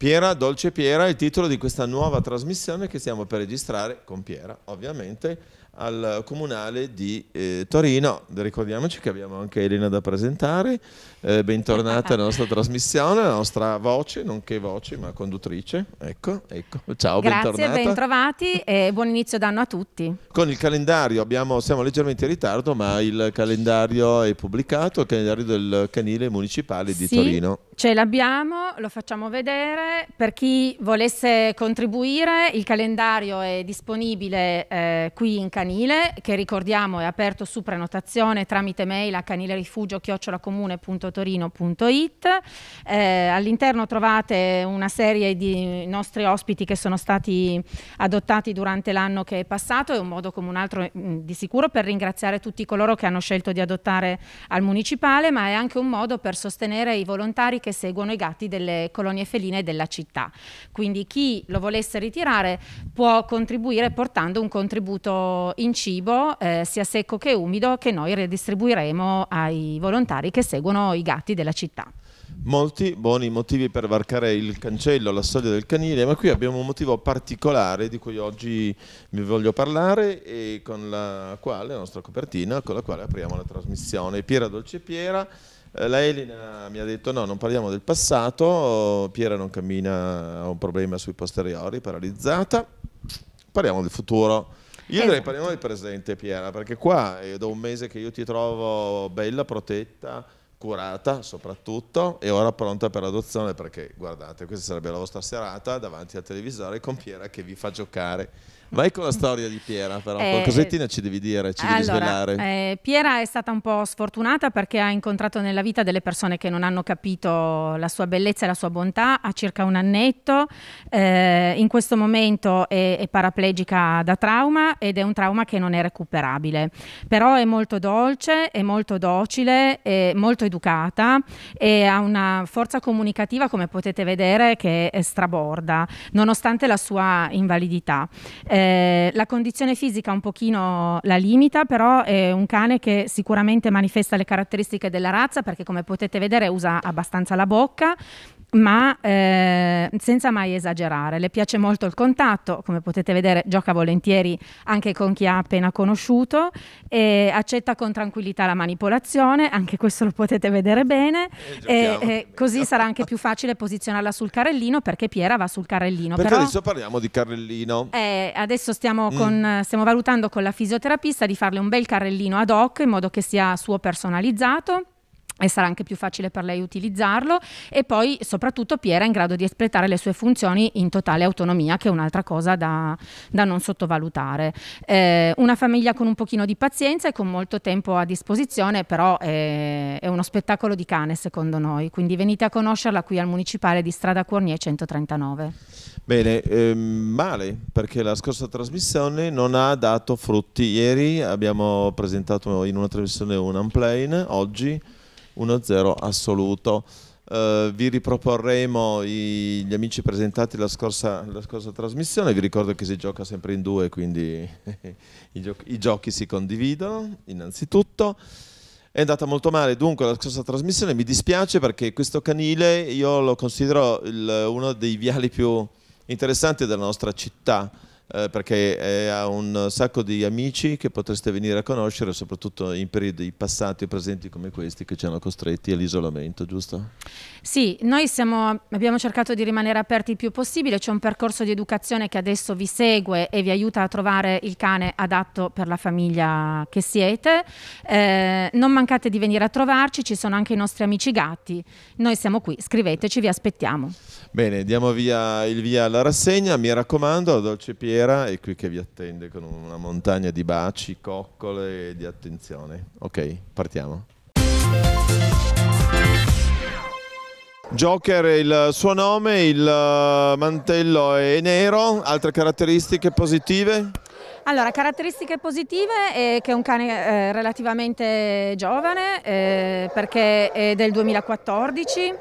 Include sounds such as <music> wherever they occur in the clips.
Piera, Dolce Piera è il titolo di questa nuova trasmissione che stiamo per registrare con Piera, ovviamente, al Comunale di eh, Torino. Ricordiamoci che abbiamo anche Elena da presentare, eh, bentornata alla nostra trasmissione, la nostra voce, nonché voce ma conduttrice. Ecco, ecco. ciao, Grazie, bentornata. bentrovati e buon inizio d'anno a tutti. Con il calendario, abbiamo, siamo leggermente in ritardo ma il calendario è pubblicato, il calendario del canile municipale di sì, Torino. Ce l'abbiamo, lo facciamo vedere. Per chi volesse contribuire, il calendario è disponibile eh, qui in casa canile, che ricordiamo è aperto su prenotazione tramite mail a canilerifugio-comune.torino.it. Eh, all'interno trovate una serie di nostri ospiti che sono stati adottati durante l'anno che è passato, è un modo come un altro mm, di sicuro per ringraziare tutti coloro che hanno scelto di adottare al municipale, ma è anche un modo per sostenere i volontari che seguono i gatti delle colonie feline della città. Quindi chi lo volesse ritirare può contribuire portando un contributo in cibo eh, sia secco che umido che noi redistribuiremo ai volontari che seguono i gatti della città. Molti buoni motivi per varcare il cancello, la soglia del canile, ma qui abbiamo un motivo particolare di cui oggi vi voglio parlare e con la quale, la nostra copertina, con la quale apriamo la trasmissione. Piera Dolce Piera, eh, la Elena mi ha detto no, non parliamo del passato, Piera non cammina, ha un problema sui posteriori, paralizzata, parliamo del futuro. Io esatto. direi parliamo del presente Piera, perché qua è da un mese che io ti trovo bella, protetta, curata soprattutto e ora pronta per l'adozione perché guardate questa sarebbe la vostra serata davanti al televisore con Piera che vi fa giocare vai con la storia di Piera però eh, qualcosettina ci devi dire ci allora, devi svelare eh, Piera è stata un po' sfortunata perché ha incontrato nella vita delle persone che non hanno capito la sua bellezza e la sua bontà ha circa un annetto eh, in questo momento è, è paraplegica da trauma ed è un trauma che non è recuperabile però è molto dolce è molto docile è molto educata e ha una forza comunicativa, come potete vedere, che è straborda, nonostante la sua invalidità. Eh, la condizione fisica un pochino la limita, però è un cane che sicuramente manifesta le caratteristiche della razza, perché come potete vedere usa abbastanza la bocca, ma eh, senza mai esagerare. Le piace molto il contatto, come potete vedere gioca volentieri anche con chi ha appena conosciuto, accetta con tranquillità la manipolazione, anche questo lo potete vedere bene, e, e, e così sarà anche più facile posizionarla sul carrellino perché Piera va sul carrellino. Perché Però, adesso parliamo di carrellino. Eh, adesso stiamo, mm. stiamo valutando con la fisioterapista di farle un bel carrellino ad hoc in modo che sia suo personalizzato e sarà anche più facile per lei utilizzarlo e poi soprattutto Piera è in grado di espletare le sue funzioni in totale autonomia che è un'altra cosa da, da non sottovalutare. Eh, una famiglia con un pochino di pazienza e con molto tempo a disposizione però è, è, uno spettacolo di cane secondo noi, quindi venite a conoscerla qui al Municipale di Strada Cornier 139. Bene, eh, male perché la scorsa trasmissione non ha dato frutti, ieri abbiamo presentato in una trasmissione un unplane, oggi 1-0 assoluto. Uh, vi riproporremo i, gli amici presentati la scorsa, la scorsa, trasmissione. Vi ricordo che si gioca sempre in due, quindi <laughs> i, giochi, i, giochi si condividono innanzitutto. È andata molto male dunque la scorsa trasmissione, mi dispiace perché questo canile io lo considero il, uno dei viali più interessanti della nostra città eh, perché ha un sacco di amici che potreste venire a conoscere, soprattutto in periodi passati e presenti come questi che ci hanno costretti all'isolamento, giusto? Sì, noi siamo, abbiamo cercato di rimanere aperti il più possibile, c'è un percorso di educazione che adesso vi segue e vi aiuta a trovare il cane adatto per la famiglia che siete. Eh, non mancate di venire a trovarci, ci sono anche i nostri amici gatti, noi siamo qui, scriveteci, vi aspettiamo. Bene, diamo via il via alla rassegna, mi raccomando, a Dolce Piero sera e qui che vi attende con una montagna di baci, coccole e di attenzione. Ok, partiamo. Joker è il suo nome, il eh, mantello è nero, altre caratteristiche positive? Allora, caratteristiche positive è che è un cane eh, relativamente giovane eh, perché è del 2014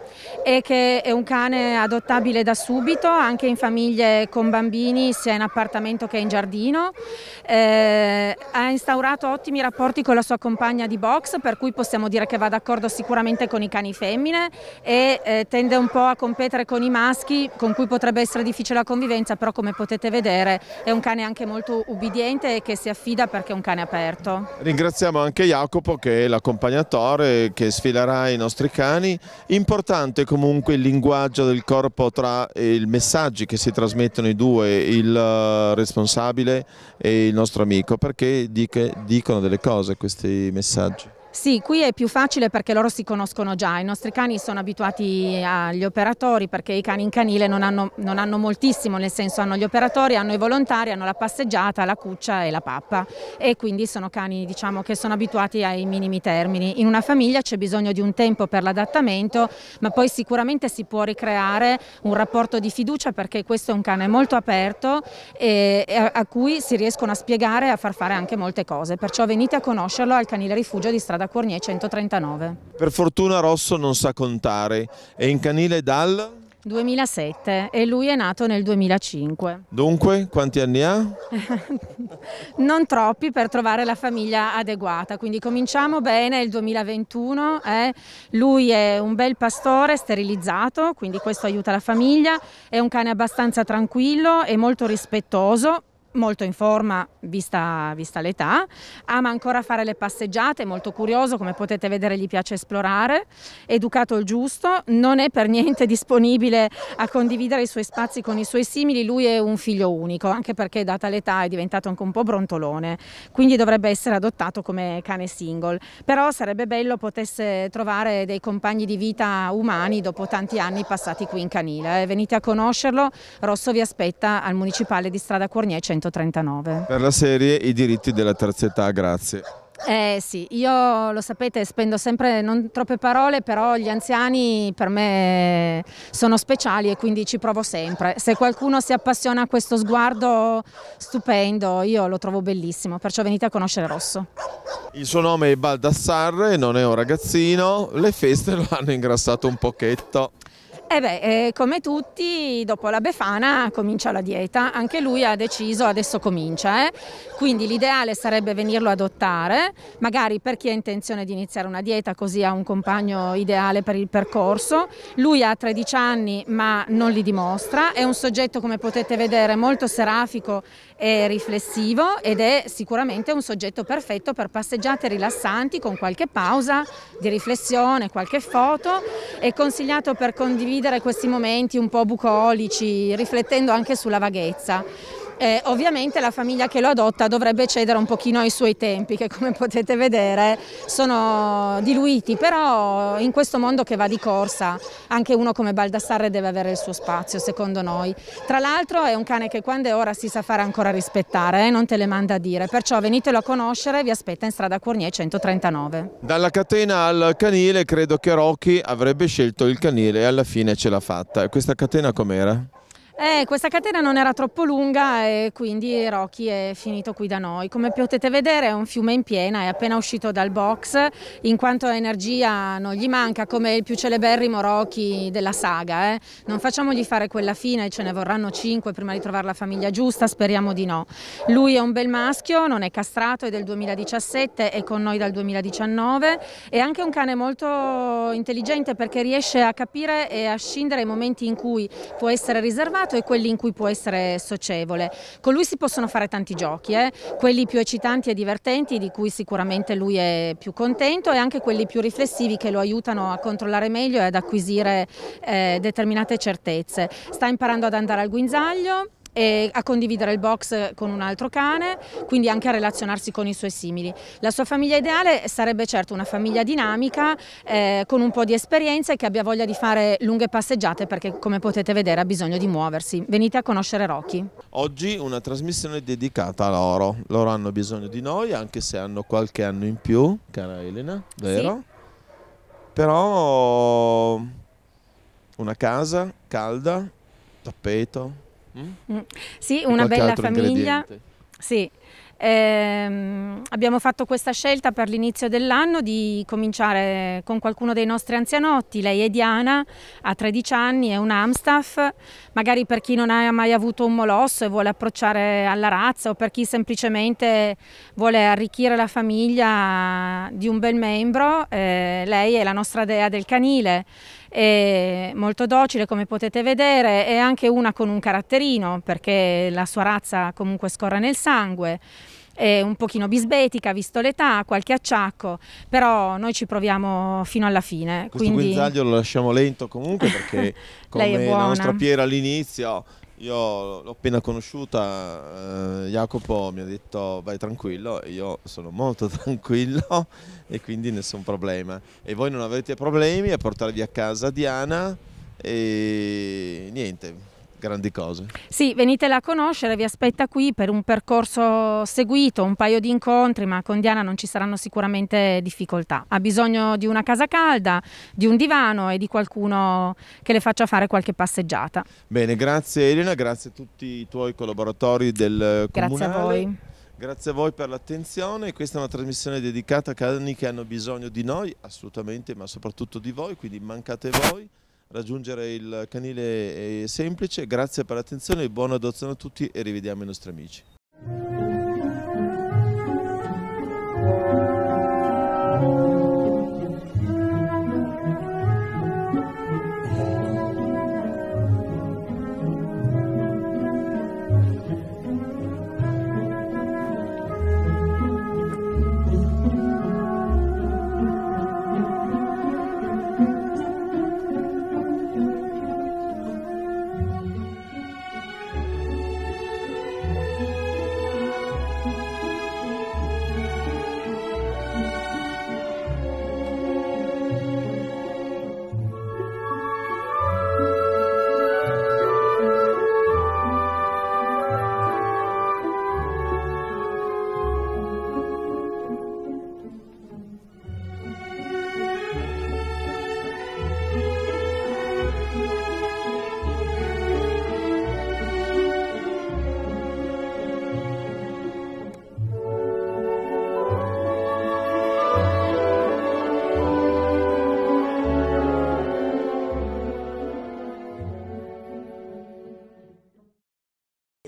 e che è un cane adottabile da subito anche in famiglie con bambini sia in appartamento che in giardino. Eh, ha instaurato ottimi rapporti con la sua compagna di box per cui possiamo dire che va d'accordo sicuramente con i cani femmine e eh, tende un po' a competere con i maschi con cui potrebbe essere difficile la convivenza però come potete vedere è un cane anche molto ubbidiente e che si affida perché è un cane aperto. Ringraziamo anche Jacopo che è l'accompagnatore che sfilerà i nostri cani. Importante comunque il linguaggio del corpo tra i messaggi che si trasmettono i due, il eh, responsabile e il nostro amico, perché dicono delle cose questi messaggi. Sì, qui è più facile perché loro si conoscono già, i nostri cani sono abituati agli operatori perché i cani in canile non hanno, non hanno, moltissimo, nel senso hanno gli operatori, hanno i volontari, hanno la passeggiata, la cuccia e la pappa e quindi sono cani diciamo, che sono abituati ai minimi termini. In una famiglia c'è bisogno di un tempo per l'adattamento ma poi sicuramente si può ricreare un rapporto di fiducia perché questo è un cane molto aperto e, a, a cui si riescono a spiegare e a far fare anche molte cose, perciò venite a conoscerlo al canile rifugio di Strada strada Cornier 139. Per fortuna Rosso non sa contare, è in canile dal... 2007 e lui è nato nel 2005. Dunque, quanti anni ha? <laughs> non troppi per trovare la famiglia adeguata, quindi cominciamo bene il 2021. Eh? Lui è un bel pastore sterilizzato, quindi questo aiuta la famiglia, è un cane abbastanza tranquillo e molto rispettoso, molto in forma vista, vista l'età, ama ancora fare le passeggiate, è molto curioso, come potete vedere gli piace esplorare, educato il giusto, non è per niente <laughs> disponibile a condividere i suoi spazi con i suoi simili, lui è un figlio unico, anche perché data l'età è diventato anche un po' brontolone, quindi dovrebbe essere adottato come cane single, però sarebbe bello potesse trovare dei compagni di vita umani dopo tanti anni passati qui in canile. Eh, venite a conoscerlo, Rosso vi aspetta al municipale di strada Cornier 100. 1939. Per la serie I diritti della terza età, grazie. Eh sì, io lo sapete, spendo sempre non troppe parole, però gli anziani per me sono speciali e quindi ci provo sempre. Se qualcuno si appassiona a questo sguardo stupendo, io lo trovo bellissimo, perciò venite a conoscere Rosso. Il suo nome è Baldassarre, non è un ragazzino, le feste lo hanno ingrassato un pochetto. Eh beh, eh, come tutti, dopo la Befana comincia la dieta, anche lui ha deciso adesso comincia, eh? quindi l'ideale sarebbe venirlo ad adottare, magari per chi ha intenzione di iniziare una dieta così ha un compagno ideale per il percorso, lui ha 13 anni ma non li dimostra, è un soggetto come potete vedere molto serafico e riflessivo ed è sicuramente un soggetto perfetto per passeggiate rilassanti con qualche pausa di riflessione, qualche foto è consigliato per condividere questi momenti un po' bucolici, riflettendo anche sulla vaghezza eh, ovviamente la famiglia che lo adotta dovrebbe cedere un pochino ai suoi tempi che come <laughs> potete vedere sono diluiti, però in questo mondo che va di corsa anche uno come Baldassarre deve avere il suo spazio secondo noi. Tra l'altro è un cane che quando è ora si sa fare ancora rispettare, eh, non te le manda a dire, perciò venitelo a conoscere, vi aspetta in strada Cornier 139. Dalla catena al canile credo che Rocky avrebbe scelto il canile e alla fine ce l'ha fatta. Questa catena com'era? Eh, questa catena non era troppo lunga e quindi Rocky è finito qui da noi. Come potete vedere è un fiume in piena, è appena uscito dal box, in quanto a energia non gli manca, come il più celeberrimo Rocky della saga. Eh. Non facciamogli fare quella fine, ce ne vorranno cinque prima di trovare la famiglia giusta, speriamo di no. Lui è un bel maschio, non è castrato, è del 2017, è con noi dal 2019, è anche un cane molto intelligente perché riesce a capire e a scindere i momenti in cui può essere riservato delicato e quelli in cui può essere socievole. Con lui si possono fare tanti giochi, eh? quelli più eccitanti e divertenti di cui sicuramente lui è più contento e anche quelli più riflessivi che lo aiutano a controllare meglio e ad acquisire eh, determinate certezze. Sta imparando ad andare al guinzaglio, e a condividere il box con un altro cane, quindi anche a relazionarsi con i suoi simili. La sua famiglia ideale sarebbe certo una famiglia dinamica, eh, con un po' di esperienza e che abbia voglia di fare lunghe passeggiate perché come potete vedere ha bisogno di muoversi. Venite a conoscere Rocky. Oggi una trasmissione dedicata a loro. Loro hanno bisogno di noi anche se hanno qualche anno in più, cara Elena, vero? Sì. Però una casa calda, tappeto, Mm? Mm. Sì, una bella famiglia. Sì. Eh, abbiamo fatto questa scelta per l'inizio dell'anno di cominciare con qualcuno dei nostri anzianotti, lei è Diana, ha 13 anni, è un Amstaff, magari per chi non ha mai avuto un molosso e vuole approcciare alla razza o per chi semplicemente vuole arricchire la famiglia di un bel membro, eh, lei è la nostra dea del canile è molto docile come potete vedere, è anche una con un caratterino perché la sua razza comunque scorre nel sangue è un pochino bisbetica visto l'età, qualche acciacco, però noi ci proviamo fino alla fine. Questo quindi... guinzaglio lo lasciamo lento comunque perché <laughs> come la nostra Piera all'inizio io l'ho appena conosciuta, eh, Jacopo mi ha detto vai tranquillo, io sono molto <laughs> tranquillo e quindi nessun problema. E voi non avrete problemi a portarvi a casa Diana e niente, grandi cose. Sì, venitela a conoscere, vi aspetta qui per un percorso seguito, un paio di incontri, ma con Diana non ci saranno sicuramente difficoltà. Ha bisogno di una casa calda, di un divano e di qualcuno che le faccia fare qualche passeggiata. Bene, grazie Elena, grazie a tutti i tuoi collaboratori del grazie Comunale. Grazie a voi. Grazie a voi per l'attenzione, questa è una trasmissione dedicata a cani che hanno bisogno di noi, assolutamente, ma soprattutto di voi, quindi mancate voi raggiungere il canile è eh, semplice, grazie per l'attenzione, buona adozione a tutti e rivediamo i nostri amici.